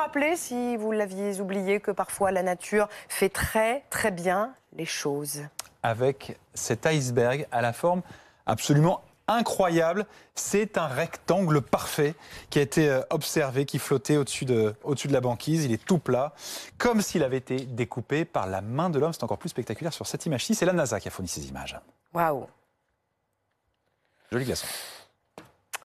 rappeler, si vous l'aviez oublié, que parfois la nature fait très très bien les choses. Avec cet iceberg à la forme absolument incroyable. C'est un rectangle parfait qui a été euh, observé, qui flottait au-dessus de, la banquise. Il est tout plat, comme s'il avait été découpé par la main de l'homme. C'est encore plus spectaculaire sur cette image-ci. C'est la NASA qui a fourni ces images. Waouh Joli glaçon.